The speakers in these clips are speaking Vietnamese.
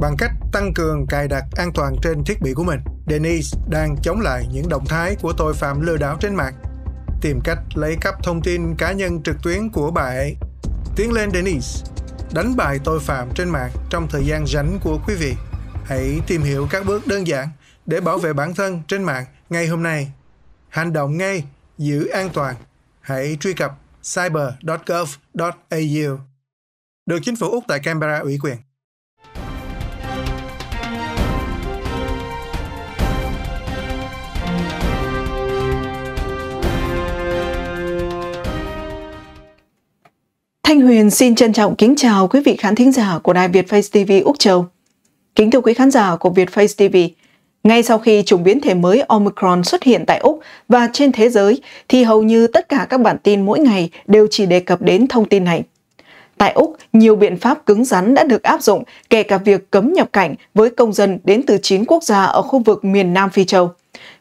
bằng cách tăng cường cài đặt an toàn trên thiết bị của mình. Denise đang chống lại những động thái của tội phạm lừa đảo trên mạng, tìm cách lấy cắp thông tin cá nhân trực tuyến của bà ấy. Tiến lên Denise, đánh bại tội phạm trên mạng trong thời gian rảnh của quý vị. Hãy tìm hiểu các bước đơn giản để bảo vệ bản thân trên mạng ngay hôm nay. Hành động ngay, giữ an toàn. Hãy truy cập cyber.gov.au. Được chính phủ Úc tại Canberra ủy quyền. Thanh Huyền xin trân trọng kính chào quý vị khán thính giả của đài Việt Face TV Úc Châu. Kính thưa quý khán giả của Việt Face TV, ngay sau khi chủng biến thể mới Omicron xuất hiện tại Úc và trên thế giới thì hầu như tất cả các bản tin mỗi ngày đều chỉ đề cập đến thông tin này. Tại Úc, nhiều biện pháp cứng rắn đã được áp dụng, kể cả việc cấm nhập cảnh với công dân đến từ 9 quốc gia ở khu vực miền Nam Phi Châu.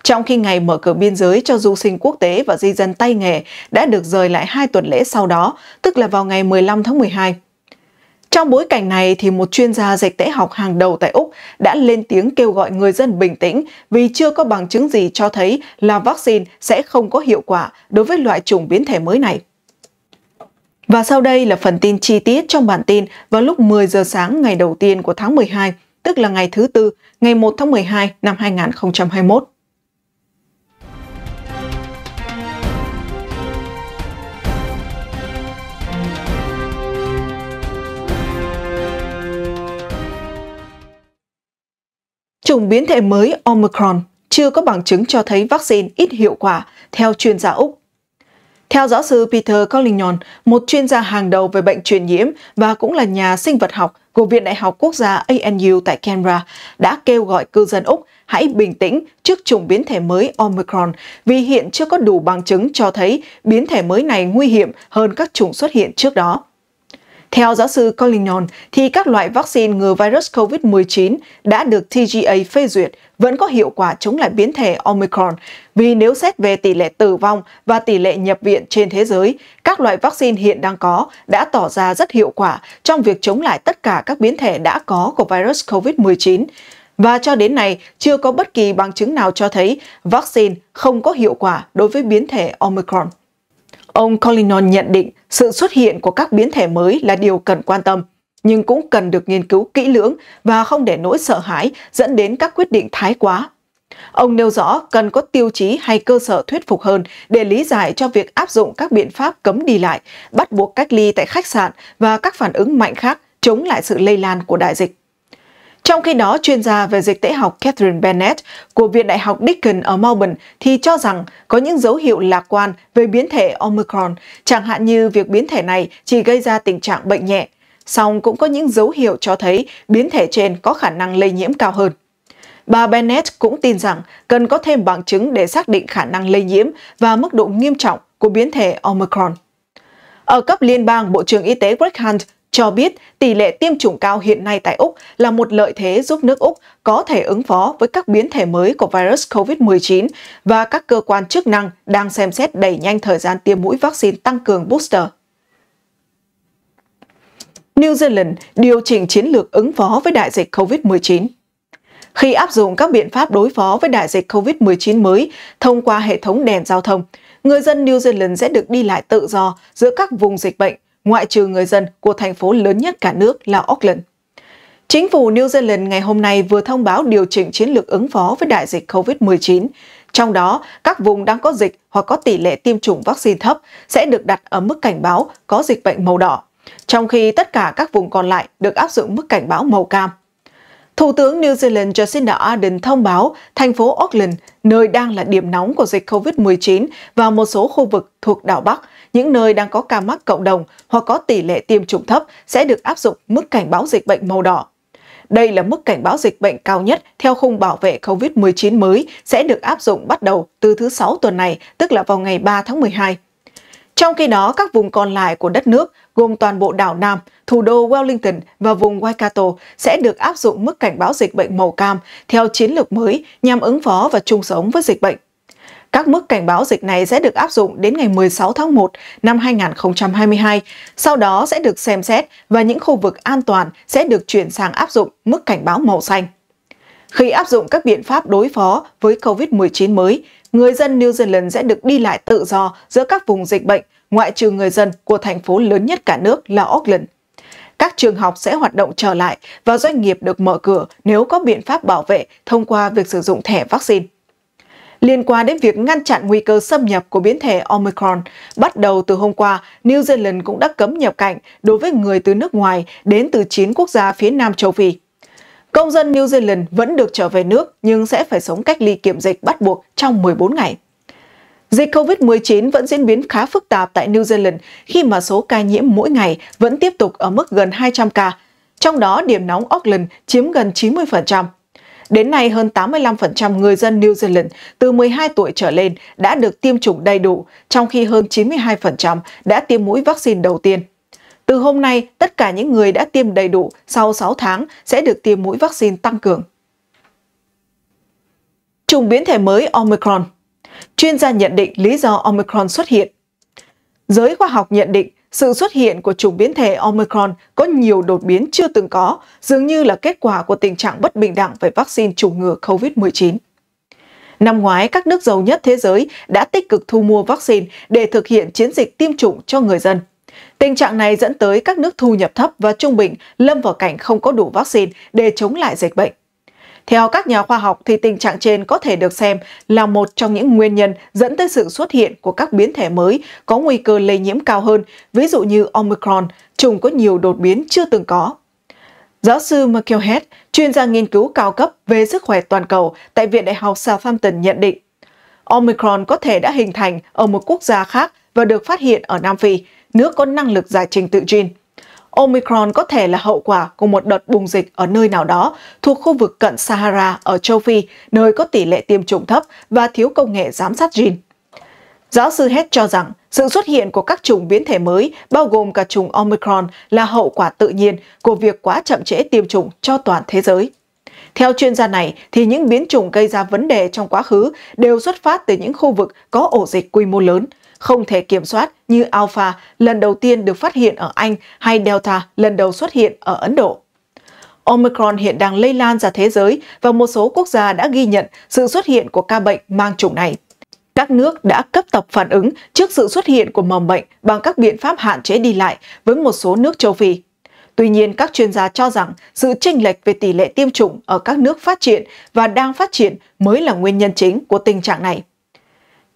Trong khi ngày mở cửa biên giới cho du sinh quốc tế và di dân tay nghề đã được rời lại hai tuần lễ sau đó, tức là vào ngày 15 tháng 12. Trong bối cảnh này thì một chuyên gia dịch tễ học hàng đầu tại Úc đã lên tiếng kêu gọi người dân bình tĩnh vì chưa có bằng chứng gì cho thấy là vaccine sẽ không có hiệu quả đối với loại chủng biến thể mới này. Và sau đây là phần tin chi tiết trong bản tin vào lúc 10 giờ sáng ngày đầu tiên của tháng 12, tức là ngày thứ Tư, ngày 1 tháng 12 năm 2021. Chủng biến thể mới Omicron chưa có bằng chứng cho thấy vaccine ít hiệu quả, theo chuyên gia Úc. Theo giáo sư Peter Collignon, một chuyên gia hàng đầu về bệnh truyền nhiễm và cũng là nhà sinh vật học của Viện Đại học Quốc gia ANU tại Canberra, đã kêu gọi cư dân Úc hãy bình tĩnh trước chủng biến thể mới Omicron vì hiện chưa có đủ bằng chứng cho thấy biến thể mới này nguy hiểm hơn các chủng xuất hiện trước đó. Theo giáo sư Collignon, thì các loại vaccine ngừa virus COVID-19 đã được TGA phê duyệt vẫn có hiệu quả chống lại biến thể Omicron, vì nếu xét về tỷ lệ tử vong và tỷ lệ nhập viện trên thế giới, các loại vaccine hiện đang có đã tỏ ra rất hiệu quả trong việc chống lại tất cả các biến thể đã có của virus COVID-19. Và cho đến nay, chưa có bất kỳ bằng chứng nào cho thấy vaccine không có hiệu quả đối với biến thể Omicron. Ông Collinon nhận định sự xuất hiện của các biến thể mới là điều cần quan tâm, nhưng cũng cần được nghiên cứu kỹ lưỡng và không để nỗi sợ hãi dẫn đến các quyết định thái quá. Ông nêu rõ cần có tiêu chí hay cơ sở thuyết phục hơn để lý giải cho việc áp dụng các biện pháp cấm đi lại, bắt buộc cách ly tại khách sạn và các phản ứng mạnh khác chống lại sự lây lan của đại dịch. Trong khi đó, chuyên gia về dịch tễ học Catherine Bennett của Viện Đại học Deakin ở Melbourne thì cho rằng có những dấu hiệu lạc quan về biến thể Omicron, chẳng hạn như việc biến thể này chỉ gây ra tình trạng bệnh nhẹ. Song cũng có những dấu hiệu cho thấy biến thể trên có khả năng lây nhiễm cao hơn. Bà Bennett cũng tin rằng cần có thêm bằng chứng để xác định khả năng lây nhiễm và mức độ nghiêm trọng của biến thể Omicron. Ở cấp liên bang, Bộ trưởng Y tế Greg Hunt cho biết tỷ lệ tiêm chủng cao hiện nay tại Úc là một lợi thế giúp nước Úc có thể ứng phó với các biến thể mới của virus COVID-19 và các cơ quan chức năng đang xem xét đẩy nhanh thời gian tiêm mũi vaccine tăng cường booster. New Zealand điều chỉnh chiến lược ứng phó với đại dịch COVID-19 khi áp dụng các biện pháp đối phó với đại dịch COVID-19 mới thông qua hệ thống đèn giao thông, người dân New Zealand sẽ được đi lại tự do giữa các vùng dịch bệnh ngoại trừ người dân của thành phố lớn nhất cả nước là Auckland. Chính phủ New Zealand ngày hôm nay vừa thông báo điều chỉnh chiến lược ứng phó với đại dịch COVID-19, trong đó các vùng đang có dịch hoặc có tỷ lệ tiêm chủng vaccine thấp sẽ được đặt ở mức cảnh báo có dịch bệnh màu đỏ, trong khi tất cả các vùng còn lại được áp dụng mức cảnh báo màu cam. Thủ tướng New Zealand Jacinda Ardern thông báo thành phố Auckland, nơi đang là điểm nóng của dịch COVID-19 và một số khu vực thuộc đảo Bắc, những nơi đang có ca mắc cộng đồng hoặc có tỷ lệ tiêm chủng thấp sẽ được áp dụng mức cảnh báo dịch bệnh màu đỏ. Đây là mức cảnh báo dịch bệnh cao nhất theo khung bảo vệ COVID-19 mới sẽ được áp dụng bắt đầu từ thứ Sáu tuần này, tức là vào ngày 3 tháng 12. Trong khi đó, các vùng còn lại của đất nước, gồm toàn bộ đảo Nam, thủ đô Wellington và vùng Waikato sẽ được áp dụng mức cảnh báo dịch bệnh màu cam theo chiến lược mới nhằm ứng phó và chung sống với dịch bệnh. Các mức cảnh báo dịch này sẽ được áp dụng đến ngày 16 tháng 1 năm 2022, sau đó sẽ được xem xét và những khu vực an toàn sẽ được chuyển sang áp dụng mức cảnh báo màu xanh. Khi áp dụng các biện pháp đối phó với COVID-19 mới, người dân New Zealand sẽ được đi lại tự do giữa các vùng dịch bệnh, ngoại trừ người dân của thành phố lớn nhất cả nước là Auckland. Các trường học sẽ hoạt động trở lại và doanh nghiệp được mở cửa nếu có biện pháp bảo vệ thông qua việc sử dụng thẻ vaccine liên quan đến việc ngăn chặn nguy cơ xâm nhập của biến thể Omicron. Bắt đầu từ hôm qua, New Zealand cũng đã cấm nhập cảnh đối với người từ nước ngoài đến từ 9 quốc gia phía Nam châu Phi. Công dân New Zealand vẫn được trở về nước nhưng sẽ phải sống cách ly kiểm dịch bắt buộc trong 14 ngày. Dịch COVID-19 vẫn diễn biến khá phức tạp tại New Zealand khi mà số ca nhiễm mỗi ngày vẫn tiếp tục ở mức gần 200 ca, trong đó điểm nóng Auckland chiếm gần 90%. Đến nay, hơn 85% người dân New Zealand từ 12 tuổi trở lên đã được tiêm chủng đầy đủ, trong khi hơn 92% đã tiêm mũi vaccine đầu tiên. Từ hôm nay, tất cả những người đã tiêm đầy đủ sau 6 tháng sẽ được tiêm mũi vaccine tăng cường. Chủng biến thể mới Omicron Chuyên gia nhận định lý do Omicron xuất hiện Giới khoa học nhận định sự xuất hiện của chủng biến thể Omicron có nhiều đột biến chưa từng có, dường như là kết quả của tình trạng bất bình đẳng về vaccine chủng ngừa COVID-19. Năm ngoái, các nước giàu nhất thế giới đã tích cực thu mua vaccine để thực hiện chiến dịch tiêm chủng cho người dân. Tình trạng này dẫn tới các nước thu nhập thấp và trung bình lâm vào cảnh không có đủ vaccine để chống lại dịch bệnh. Theo các nhà khoa học thì tình trạng trên có thể được xem là một trong những nguyên nhân dẫn tới sự xuất hiện của các biến thể mới có nguy cơ lây nhiễm cao hơn, ví dụ như Omicron, trùng có nhiều đột biến chưa từng có. Giáo sư Michael Head, chuyên gia nghiên cứu cao cấp về sức khỏe toàn cầu tại Viện Đại học Southampton nhận định, Omicron có thể đã hình thành ở một quốc gia khác và được phát hiện ở Nam Phi, nước có năng lực giải trình tự gen. Omicron có thể là hậu quả của một đợt bùng dịch ở nơi nào đó thuộc khu vực cận Sahara ở châu Phi, nơi có tỷ lệ tiêm chủng thấp và thiếu công nghệ giám sát gene. Giáo sư Head cho rằng, sự xuất hiện của các chủng biến thể mới, bao gồm cả chủng Omicron, là hậu quả tự nhiên của việc quá chậm trễ tiêm chủng cho toàn thế giới. Theo chuyên gia này, thì những biến chủng gây ra vấn đề trong quá khứ đều xuất phát từ những khu vực có ổ dịch quy mô lớn, không thể kiểm soát như Alpha lần đầu tiên được phát hiện ở Anh hay Delta lần đầu xuất hiện ở Ấn Độ. Omicron hiện đang lây lan ra thế giới và một số quốc gia đã ghi nhận sự xuất hiện của ca bệnh mang chủng này. Các nước đã cấp tập phản ứng trước sự xuất hiện của mầm bệnh bằng các biện pháp hạn chế đi lại với một số nước châu Phi. Tuy nhiên, các chuyên gia cho rằng sự chênh lệch về tỷ lệ tiêm chủng ở các nước phát triển và đang phát triển mới là nguyên nhân chính của tình trạng này.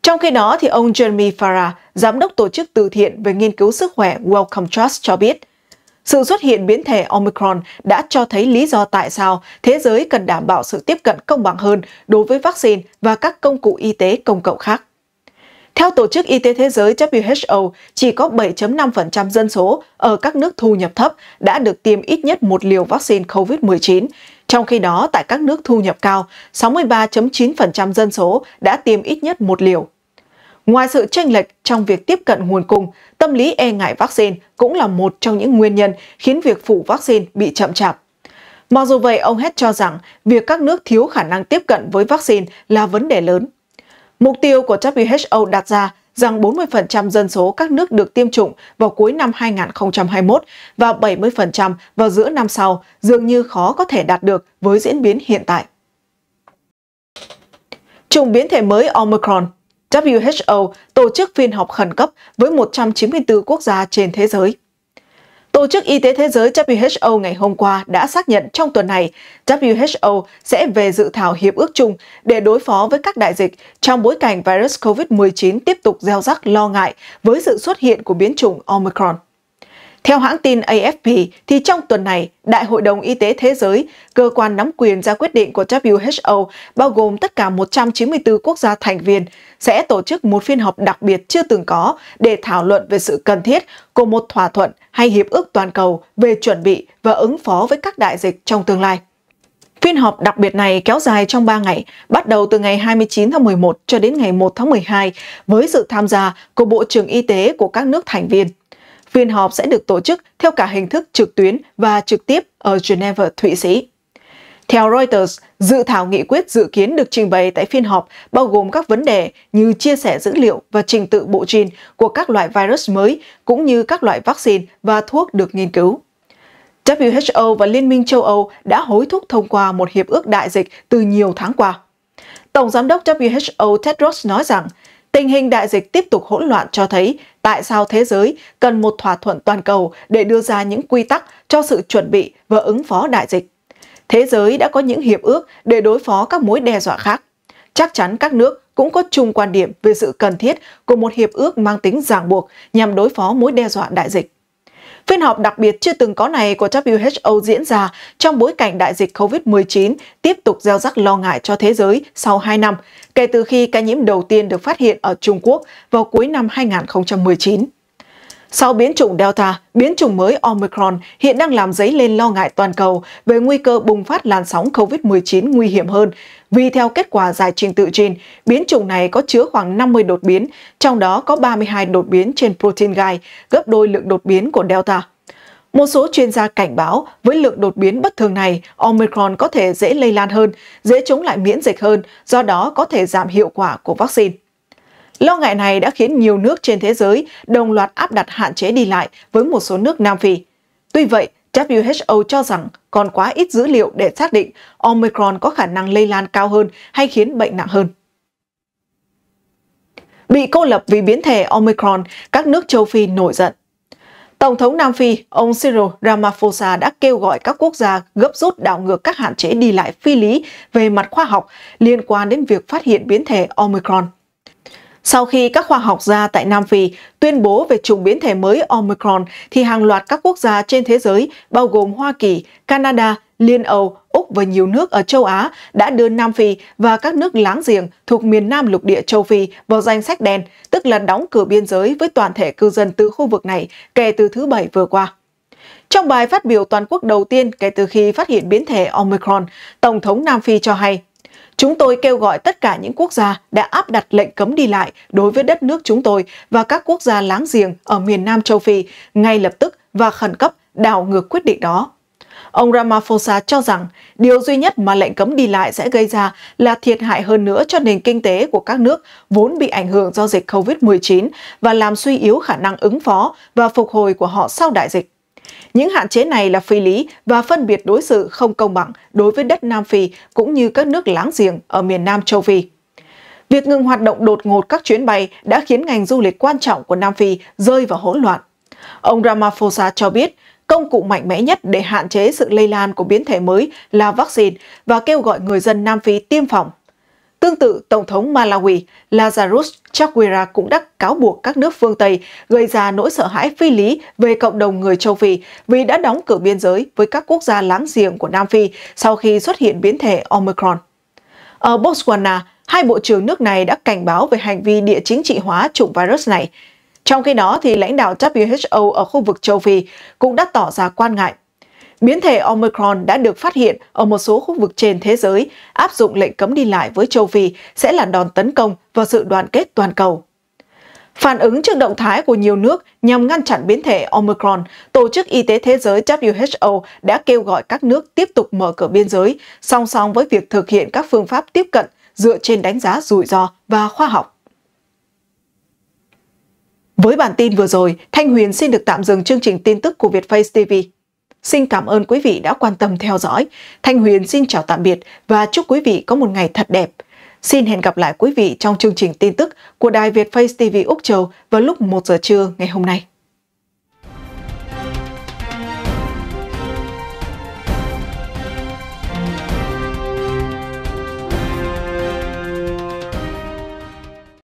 Trong khi đó, thì ông Jeremy Farah, giám đốc tổ chức từ thiện về nghiên cứu sức khỏe Wellcome Trust cho biết, sự xuất hiện biến thể Omicron đã cho thấy lý do tại sao thế giới cần đảm bảo sự tiếp cận công bằng hơn đối với vaccine và các công cụ y tế công cộng khác. Theo Tổ chức Y tế Thế giới WHO, chỉ có 7.5% dân số ở các nước thu nhập thấp đã được tiêm ít nhất một liều vaccine COVID-19, trong khi đó tại các nước thu nhập cao, 63.9% dân số đã tiêm ít nhất một liều. Ngoài sự tranh lệch trong việc tiếp cận nguồn cung, tâm lý e ngại vaccine cũng là một trong những nguyên nhân khiến việc phủ vaccine bị chậm chạp. Mặc dù vậy, ông Hess cho rằng việc các nước thiếu khả năng tiếp cận với vaccine là vấn đề lớn. Mục tiêu của WHO đặt ra rằng 40% dân số các nước được tiêm chủng vào cuối năm 2021 và 70% vào giữa năm sau dường như khó có thể đạt được với diễn biến hiện tại. Chủng biến thể mới Omicron WHO tổ chức phiên họp khẩn cấp với 194 quốc gia trên thế giới. Tổ chức Y tế Thế giới WHO ngày hôm qua đã xác nhận trong tuần này WHO sẽ về dự thảo hiệp ước chung để đối phó với các đại dịch trong bối cảnh virus COVID-19 tiếp tục gieo rắc lo ngại với sự xuất hiện của biến chủng Omicron. Theo hãng tin AFP, thì trong tuần này, Đại hội đồng Y tế Thế giới, cơ quan nắm quyền ra quyết định của WHO, bao gồm tất cả 194 quốc gia thành viên, sẽ tổ chức một phiên họp đặc biệt chưa từng có để thảo luận về sự cần thiết của một thỏa thuận hay hiệp ước toàn cầu về chuẩn bị và ứng phó với các đại dịch trong tương lai. Phiên họp đặc biệt này kéo dài trong 3 ngày, bắt đầu từ ngày 29 tháng 11 cho đến ngày 1 tháng 12, với sự tham gia của Bộ trưởng Y tế của các nước thành viên phiên họp sẽ được tổ chức theo cả hình thức trực tuyến và trực tiếp ở Geneva, Thụy Sĩ. Theo Reuters, dự thảo nghị quyết dự kiến được trình bày tại phiên họp bao gồm các vấn đề như chia sẻ dữ liệu và trình tự bộ gene của các loại virus mới cũng như các loại vaccine và thuốc được nghiên cứu. WHO và Liên minh châu Âu đã hối thúc thông qua một hiệp ước đại dịch từ nhiều tháng qua. Tổng giám đốc WHO Tedros nói rằng Tình hình đại dịch tiếp tục hỗn loạn cho thấy tại sao thế giới cần một thỏa thuận toàn cầu để đưa ra những quy tắc cho sự chuẩn bị và ứng phó đại dịch. Thế giới đã có những hiệp ước để đối phó các mối đe dọa khác. Chắc chắn các nước cũng có chung quan điểm về sự cần thiết của một hiệp ước mang tính ràng buộc nhằm đối phó mối đe dọa đại dịch. Phiên họp đặc biệt chưa từng có này của WHO diễn ra trong bối cảnh đại dịch COVID-19 tiếp tục gieo rắc lo ngại cho thế giới sau 2 năm, kể từ khi ca nhiễm đầu tiên được phát hiện ở Trung Quốc vào cuối năm 2019. Sau biến chủng Delta, biến chủng mới Omicron hiện đang làm dấy lên lo ngại toàn cầu về nguy cơ bùng phát làn sóng COVID-19 nguy hiểm hơn, vì theo kết quả giải trình tự gen, biến chủng này có chứa khoảng 50 đột biến, trong đó có 32 đột biến trên protein gai, gấp đôi lượng đột biến của Delta. Một số chuyên gia cảnh báo với lượng đột biến bất thường này, Omicron có thể dễ lây lan hơn, dễ chống lại miễn dịch hơn, do đó có thể giảm hiệu quả của vaccine. Lo ngại này đã khiến nhiều nước trên thế giới đồng loạt áp đặt hạn chế đi lại với một số nước Nam Phi. Tuy vậy, WHO cho rằng còn quá ít dữ liệu để xác định Omicron có khả năng lây lan cao hơn hay khiến bệnh nặng hơn. Bị cô lập vì biến thể Omicron, các nước châu Phi nổi giận. Tổng thống Nam Phi, ông Cyril Ramaphosa đã kêu gọi các quốc gia gấp rút đảo ngược các hạn chế đi lại phi lý về mặt khoa học liên quan đến việc phát hiện biến thể Omicron. Sau khi các khoa học gia tại Nam Phi tuyên bố về chủng biến thể mới Omicron, thì hàng loạt các quốc gia trên thế giới, bao gồm Hoa Kỳ, Canada, Liên Âu, Úc và nhiều nước ở châu Á đã đưa Nam Phi và các nước láng giềng thuộc miền Nam lục địa châu Phi vào danh sách đen, tức là đóng cửa biên giới với toàn thể cư dân từ khu vực này kể từ thứ Bảy vừa qua. Trong bài phát biểu toàn quốc đầu tiên kể từ khi phát hiện biến thể Omicron, Tổng thống Nam Phi cho hay Chúng tôi kêu gọi tất cả những quốc gia đã áp đặt lệnh cấm đi lại đối với đất nước chúng tôi và các quốc gia láng giềng ở miền Nam châu Phi ngay lập tức và khẩn cấp đảo ngược quyết định đó. Ông Ramaphosa cho rằng điều duy nhất mà lệnh cấm đi lại sẽ gây ra là thiệt hại hơn nữa cho nền kinh tế của các nước vốn bị ảnh hưởng do dịch COVID-19 và làm suy yếu khả năng ứng phó và phục hồi của họ sau đại dịch. Những hạn chế này là phi lý và phân biệt đối xử không công bằng đối với đất Nam Phi cũng như các nước láng giềng ở miền Nam châu Phi. Việc ngừng hoạt động đột ngột các chuyến bay đã khiến ngành du lịch quan trọng của Nam Phi rơi vào hỗn loạn. Ông Ramaphosa cho biết, công cụ mạnh mẽ nhất để hạn chế sự lây lan của biến thể mới là vaccine và kêu gọi người dân Nam Phi tiêm phòng Tương tự, Tổng thống Malawi Lazarus Chakwera cũng đã cáo buộc các nước phương Tây gây ra nỗi sợ hãi phi lý về cộng đồng người châu Phi vì đã đóng cửa biên giới với các quốc gia láng giềng của Nam Phi sau khi xuất hiện biến thể Omicron. Ở Botswana, hai bộ trưởng nước này đã cảnh báo về hành vi địa chính trị hóa chủng virus này. Trong khi đó, thì lãnh đạo WHO ở khu vực châu Phi cũng đã tỏ ra quan ngại Biến thể Omicron đã được phát hiện ở một số khu vực trên thế giới, áp dụng lệnh cấm đi lại với châu Phi sẽ là đòn tấn công vào sự đoàn kết toàn cầu. Phản ứng trước động thái của nhiều nước nhằm ngăn chặn biến thể Omicron, Tổ chức Y tế Thế giới WHO đã kêu gọi các nước tiếp tục mở cửa biên giới, song song với việc thực hiện các phương pháp tiếp cận dựa trên đánh giá rủi ro và khoa học. Với bản tin vừa rồi, Thanh Huyền xin được tạm dừng chương trình tin tức của Việt Face TV. Xin cảm ơn quý vị đã quan tâm theo dõi. Thanh Huyền xin chào tạm biệt và chúc quý vị có một ngày thật đẹp. Xin hẹn gặp lại quý vị trong chương trình tin tức của Đài Việt Face TV Úc Châu vào lúc 1 giờ trưa ngày hôm nay.